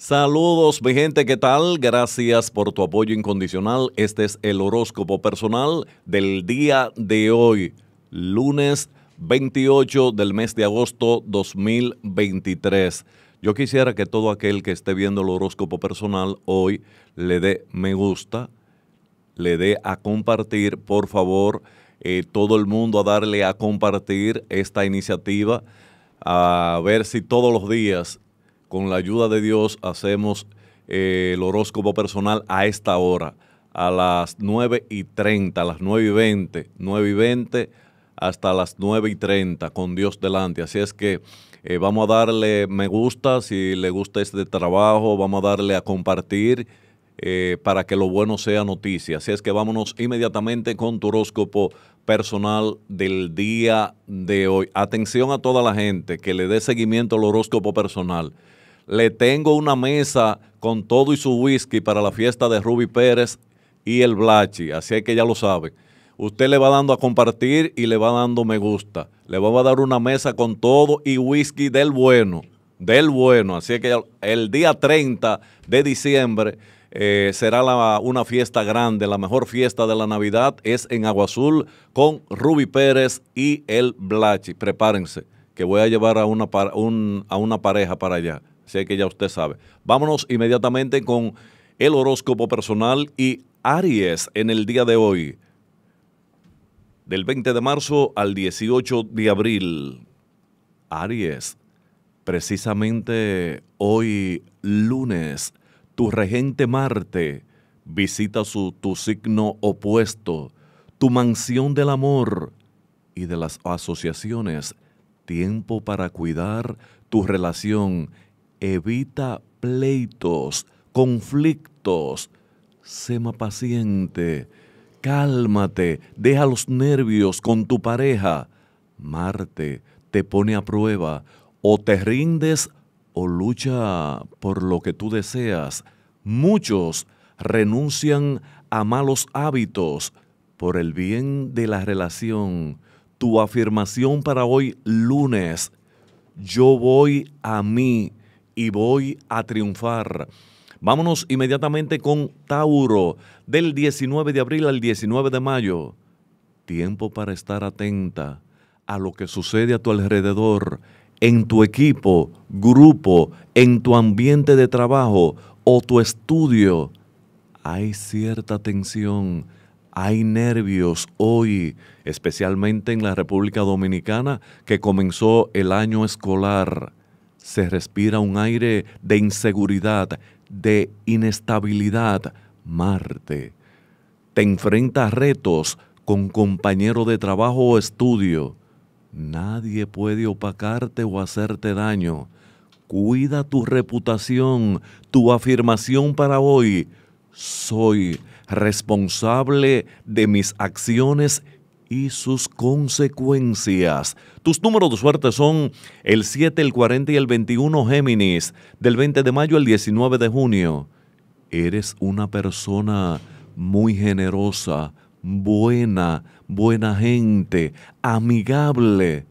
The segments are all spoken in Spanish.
Saludos mi gente, ¿qué tal? Gracias por tu apoyo incondicional. Este es el horóscopo personal del día de hoy, lunes 28 del mes de agosto 2023. Yo quisiera que todo aquel que esté viendo el horóscopo personal hoy le dé me gusta, le dé a compartir, por favor, eh, todo el mundo a darle a compartir esta iniciativa, a ver si todos los días con la ayuda de Dios hacemos eh, el horóscopo personal a esta hora, a las 9 y 30, a las 9 y 20, 9 y 20 hasta las 9 y 30, con Dios delante. Así es que eh, vamos a darle me gusta, si le gusta este trabajo, vamos a darle a compartir. Eh, para que lo bueno sea noticia. Así es que vámonos inmediatamente con tu horóscopo personal del día de hoy. Atención a toda la gente que le dé seguimiento al horóscopo personal. Le tengo una mesa con todo y su whisky para la fiesta de Ruby Pérez y el Blachi. Así que ya lo sabe. Usted le va dando a compartir y le va dando me gusta. Le vamos a dar una mesa con todo y whisky del bueno. Del bueno. Así que el día 30 de diciembre eh, será una fiesta grande, la mejor fiesta de la Navidad es en Agua Azul con Ruby Pérez y el Blachi. Prepárense, que voy a llevar a una pareja para allá. Sé que ya usted sabe. Vámonos inmediatamente con el horóscopo personal y Aries en el día de hoy. Del 20 de marzo al 18 de abril. Aries, precisamente hoy lunes, tu regente Marte visita su, tu signo opuesto, tu mansión del amor y de las asociaciones. Tiempo para cuidar tu relación evita pleitos, conflictos. sema paciente, cálmate, deja los nervios con tu pareja. Marte te pone a prueba, o te rindes o lucha por lo que tú deseas. Muchos renuncian a malos hábitos por el bien de la relación. Tu afirmación para hoy lunes, yo voy a mí y voy a triunfar. Vámonos inmediatamente con Tauro, del 19 de abril al 19 de mayo. Tiempo para estar atenta a lo que sucede a tu alrededor, en tu equipo, grupo, en tu ambiente de trabajo o tu estudio. Hay cierta tensión, hay nervios hoy, especialmente en la República Dominicana, que comenzó el año escolar se respira un aire de inseguridad, de inestabilidad. Marte. Te enfrentas retos con compañero de trabajo o estudio. Nadie puede opacarte o hacerte daño. Cuida tu reputación, tu afirmación para hoy. Soy responsable de mis acciones y sus consecuencias. Tus números de suerte son el 7, el 40 y el 21 Géminis, del 20 de mayo al 19 de junio. Eres una persona muy generosa, buena, buena gente, amigable.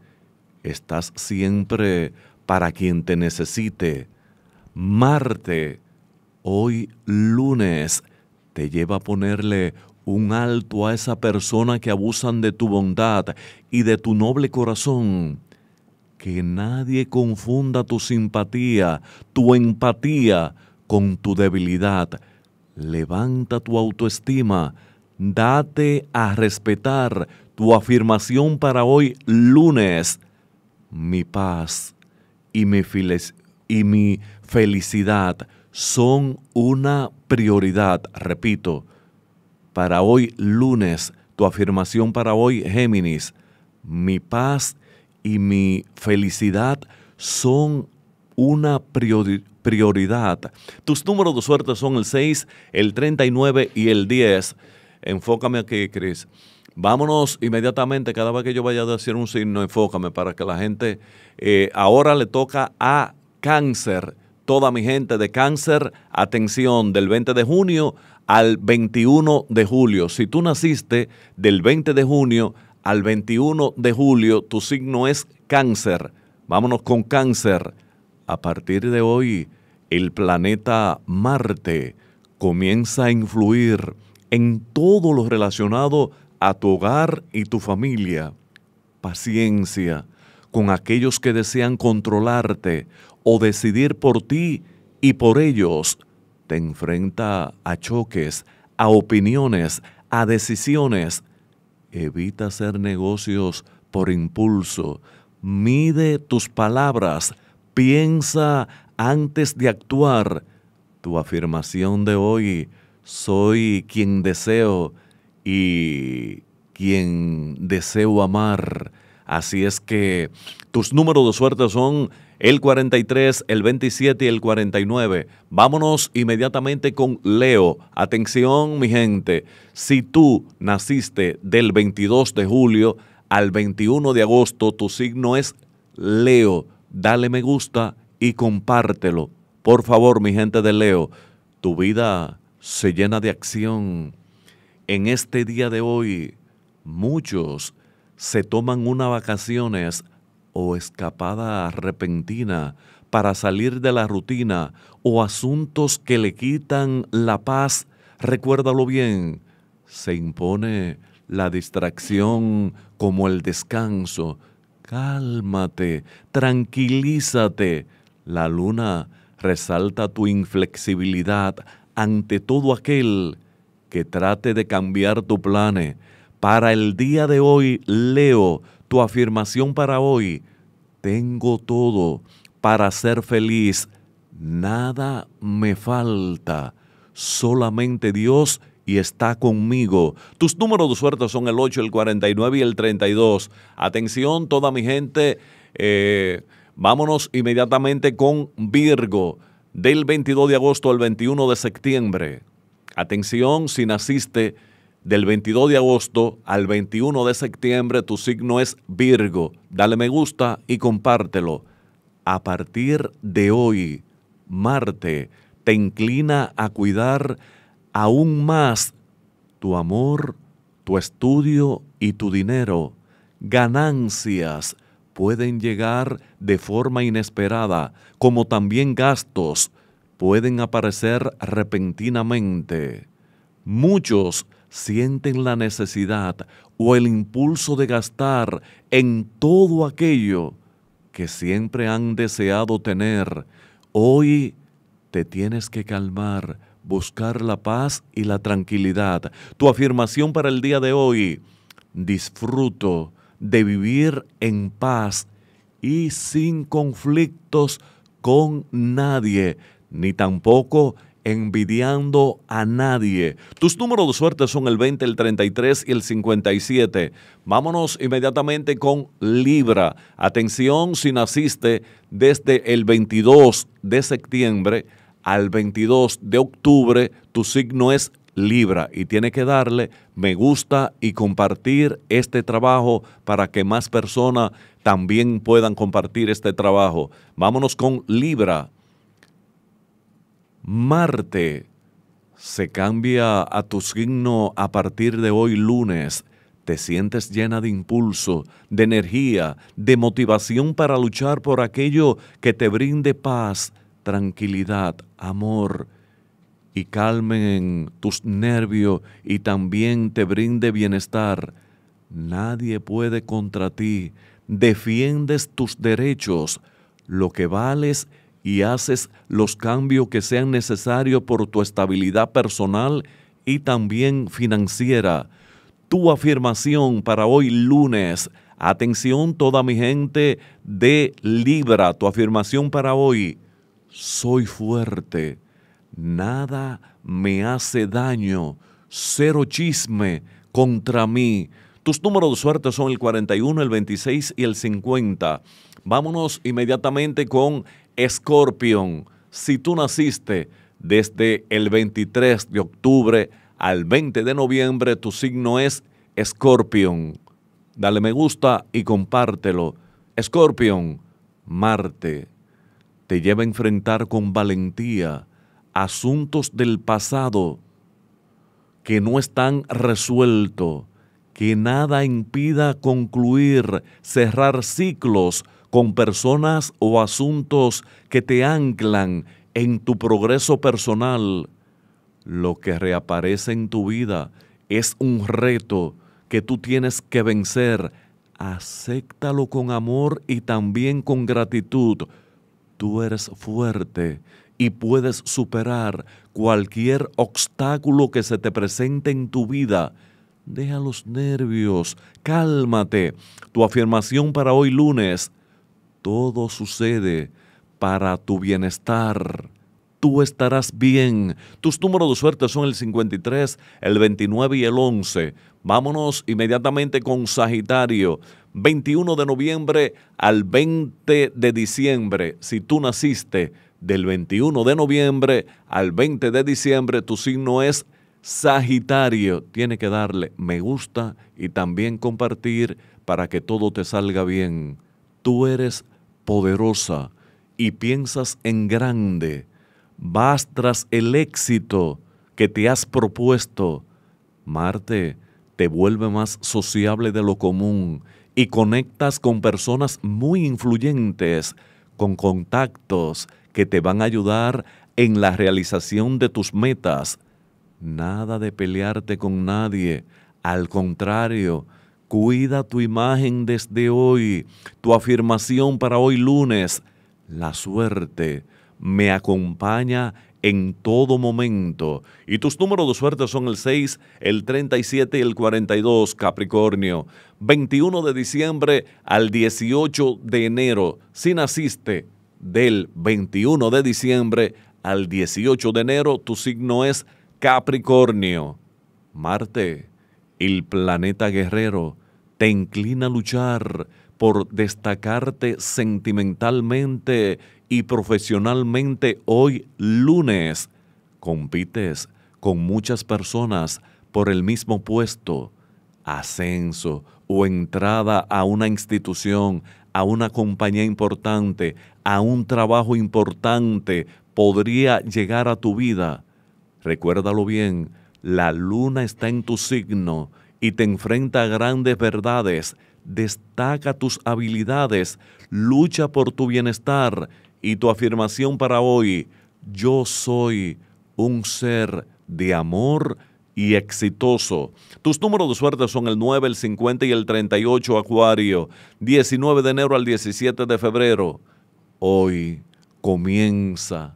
Estás siempre para quien te necesite. Marte, hoy lunes, te lleva a ponerle un alto a esa persona que abusan de tu bondad y de tu noble corazón. Que nadie confunda tu simpatía, tu empatía con tu debilidad. Levanta tu autoestima. Date a respetar tu afirmación para hoy lunes. Mi paz y mi, y mi felicidad son una prioridad. Repito, para hoy lunes, tu afirmación para hoy, Géminis, mi paz y mi felicidad son una prioridad. Tus números de suerte son el 6, el 39 y el 10. Enfócame aquí, Cris. Vámonos inmediatamente, cada vez que yo vaya a decir un signo, enfócame para que la gente, eh, ahora le toca a cáncer toda mi gente de cáncer, atención, del 20 de junio al 21 de julio. Si tú naciste del 20 de junio al 21 de julio, tu signo es cáncer. Vámonos con cáncer. A partir de hoy, el planeta Marte comienza a influir en todo lo relacionado a tu hogar y tu familia. Paciencia con aquellos que desean controlarte o decidir por ti y por ellos, te enfrenta a choques, a opiniones, a decisiones. Evita hacer negocios por impulso. Mide tus palabras. Piensa antes de actuar. Tu afirmación de hoy, soy quien deseo y quien deseo amar. Así es que tus números de suerte son el 43, el 27 y el 49. Vámonos inmediatamente con Leo. Atención, mi gente, si tú naciste del 22 de julio al 21 de agosto, tu signo es Leo. Dale me gusta y compártelo. Por favor, mi gente de Leo, tu vida se llena de acción. En este día de hoy, muchos se toman unas vacaciones o escapada repentina para salir de la rutina o asuntos que le quitan la paz, recuérdalo bien, se impone la distracción como el descanso. Cálmate, tranquilízate. La luna resalta tu inflexibilidad ante todo aquel que trate de cambiar tu plane. Para el día de hoy, Leo, tu afirmación para hoy, tengo todo para ser feliz, nada me falta, solamente Dios y está conmigo. Tus números de suerte son el 8, el 49 y el 32. Atención, toda mi gente, eh, vámonos inmediatamente con Virgo, del 22 de agosto al 21 de septiembre. Atención, si naciste del 22 de agosto al 21 de septiembre tu signo es Virgo. Dale me gusta y compártelo. A partir de hoy, Marte te inclina a cuidar aún más tu amor, tu estudio y tu dinero. Ganancias pueden llegar de forma inesperada, como también gastos pueden aparecer repentinamente. Muchos sienten la necesidad o el impulso de gastar en todo aquello que siempre han deseado tener, hoy te tienes que calmar, buscar la paz y la tranquilidad. Tu afirmación para el día de hoy, disfruto de vivir en paz y sin conflictos con nadie, ni tampoco envidiando a nadie. Tus números de suerte son el 20, el 33 y el 57. Vámonos inmediatamente con Libra. Atención si naciste desde el 22 de septiembre al 22 de octubre, tu signo es Libra y tiene que darle me gusta y compartir este trabajo para que más personas también puedan compartir este trabajo. Vámonos con Libra. Marte se cambia a tu signo a partir de hoy lunes. Te sientes llena de impulso, de energía, de motivación para luchar por aquello que te brinde paz, tranquilidad, amor y calmen tus nervios y también te brinde bienestar. Nadie puede contra ti. Defiendes tus derechos. Lo que vales es y haces los cambios que sean necesarios por tu estabilidad personal y también financiera. Tu afirmación para hoy lunes. Atención toda mi gente de Libra, tu afirmación para hoy. Soy fuerte, nada me hace daño, cero chisme contra mí. Tus números de suerte son el 41, el 26 y el 50. Vámonos inmediatamente con Scorpion, si tú naciste desde el 23 de octubre al 20 de noviembre, tu signo es Scorpion. Dale me gusta y compártelo. Scorpion, Marte, te lleva a enfrentar con valentía asuntos del pasado que no están resueltos, que nada impida concluir, cerrar ciclos, con personas o asuntos que te anclan en tu progreso personal, lo que reaparece en tu vida es un reto que tú tienes que vencer. Acéptalo con amor y también con gratitud. Tú eres fuerte y puedes superar cualquier obstáculo que se te presente en tu vida. Deja los nervios, cálmate. Tu afirmación para hoy lunes, todo sucede para tu bienestar. Tú estarás bien. Tus números de suerte son el 53, el 29 y el 11. Vámonos inmediatamente con Sagitario. 21 de noviembre al 20 de diciembre. Si tú naciste del 21 de noviembre al 20 de diciembre, tu signo es Sagitario. Tiene que darle me gusta y también compartir para que todo te salga bien. Tú eres poderosa y piensas en grande, vas tras el éxito que te has propuesto, Marte te vuelve más sociable de lo común y conectas con personas muy influyentes, con contactos que te van a ayudar en la realización de tus metas. Nada de pelearte con nadie, al contrario, Cuida tu imagen desde hoy, tu afirmación para hoy lunes. La suerte me acompaña en todo momento. Y tus números de suerte son el 6, el 37 y el 42, Capricornio. 21 de diciembre al 18 de enero. Si naciste del 21 de diciembre al 18 de enero, tu signo es Capricornio. Marte, el planeta guerrero, te inclina a luchar por destacarte sentimentalmente y profesionalmente hoy lunes. Compites con muchas personas por el mismo puesto, ascenso o entrada a una institución, a una compañía importante, a un trabajo importante, podría llegar a tu vida. Recuérdalo bien, la luna está en tu signo y te enfrenta a grandes verdades. Destaca tus habilidades, lucha por tu bienestar y tu afirmación para hoy. Yo soy un ser de amor y exitoso. Tus números de suerte son el 9, el 50 y el 38 Acuario, 19 de enero al 17 de febrero. Hoy comienza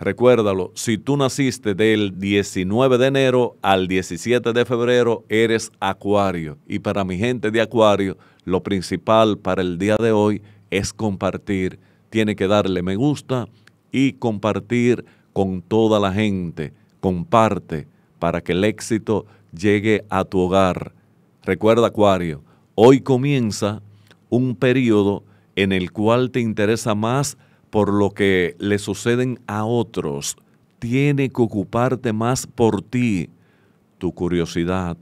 Recuérdalo, si tú naciste del 19 de enero al 17 de febrero, eres acuario. Y para mi gente de acuario, lo principal para el día de hoy es compartir. Tiene que darle me gusta y compartir con toda la gente. Comparte para que el éxito llegue a tu hogar. Recuerda, acuario, hoy comienza un periodo en el cual te interesa más por lo que le suceden a otros. Tiene que ocuparte más por ti. Tu curiosidad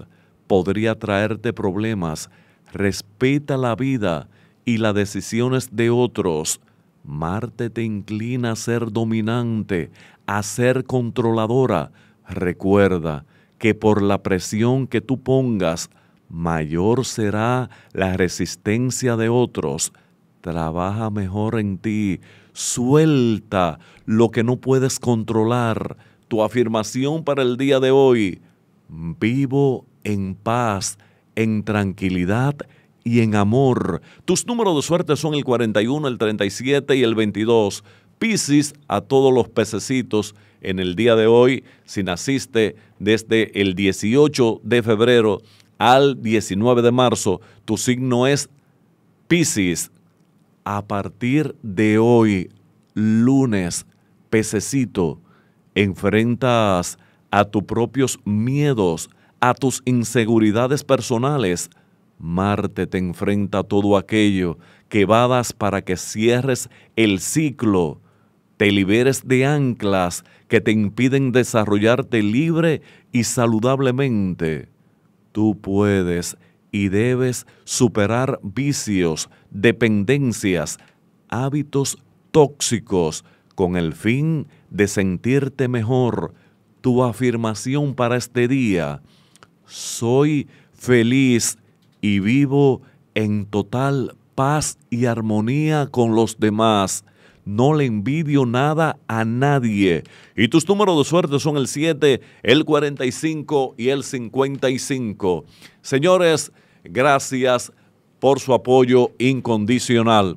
podría traerte problemas. Respeta la vida y las decisiones de otros. Marte te inclina a ser dominante, a ser controladora. Recuerda que por la presión que tú pongas, mayor será la resistencia de otros. Trabaja mejor en ti, Suelta lo que no puedes controlar. Tu afirmación para el día de hoy. Vivo en paz, en tranquilidad y en amor. Tus números de suerte son el 41, el 37 y el 22. Piscis a todos los pececitos en el día de hoy, si naciste desde el 18 de febrero al 19 de marzo, tu signo es Piscis a partir de hoy, lunes, pececito, enfrentas a tus propios miedos, a tus inseguridades personales. Marte te enfrenta a todo aquello que vadas para que cierres el ciclo, te liberes de anclas que te impiden desarrollarte libre y saludablemente. Tú puedes y debes superar vicios, dependencias, hábitos tóxicos con el fin de sentirte mejor. Tu afirmación para este día, soy feliz y vivo en total paz y armonía con los demás no le envidio nada a nadie. Y tus números de suerte son el 7, el 45 y el 55. Señores, gracias por su apoyo incondicional.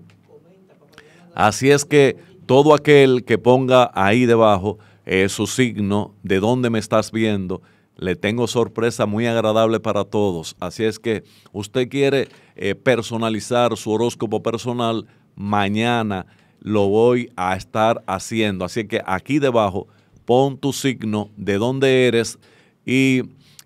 Así es que todo aquel que ponga ahí debajo su signo, de dónde me estás viendo, le tengo sorpresa muy agradable para todos. Así es que usted quiere eh, personalizar su horóscopo personal mañana lo voy a estar haciendo. Así que aquí debajo pon tu signo de dónde eres y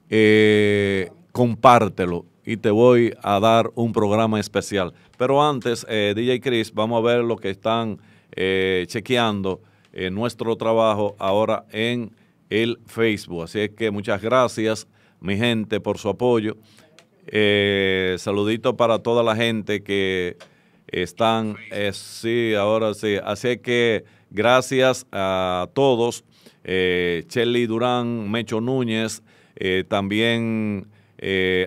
eh, compártelo. Y te voy a dar un programa especial. Pero antes, eh, DJ Chris, vamos a ver lo que están eh, chequeando en nuestro trabajo ahora en el Facebook. Así es que muchas gracias, mi gente, por su apoyo. saludito para toda la gente que están, eh, sí, ahora sí. Así que gracias a todos. Chelly eh, Durán, Mecho Núñez, eh, también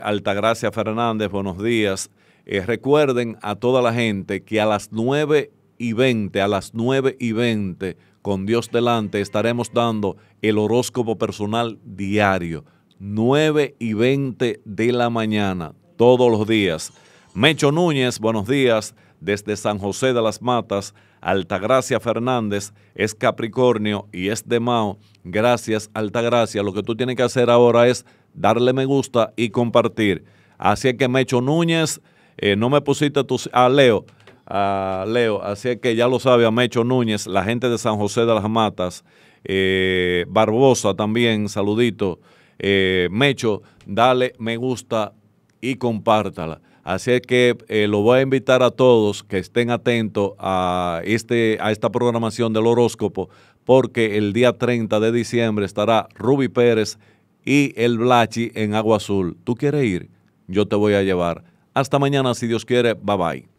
Altagracia Fernández, buenos días. recuerden a toda la gente que a las 9 y 20, a las 9 y 20, con Dios delante, estaremos dando el horóscopo personal diario, 9 y 20 de la mañana, todos los días. Mecho Núñez, buenos días desde San José de las Matas, Altagracia Fernández es Capricornio y es de Mao. Gracias, Altagracia. Lo que tú tienes que hacer ahora es darle me gusta y compartir. Así que Mecho Núñez, eh, no me pusiste tus... A ah, Leo, a Leo, así que ya lo sabe a Mecho Núñez, la gente de San José de las Matas, eh, Barbosa también, saludito. Eh, Mecho, dale me gusta y compártala. Así que eh, lo voy a invitar a todos que estén atentos a, este, a esta programación del horóscopo, porque el día 30 de diciembre estará Ruby Pérez y el Blachi en Agua Azul. ¿Tú quieres ir? Yo te voy a llevar. Hasta mañana, si Dios quiere. Bye bye.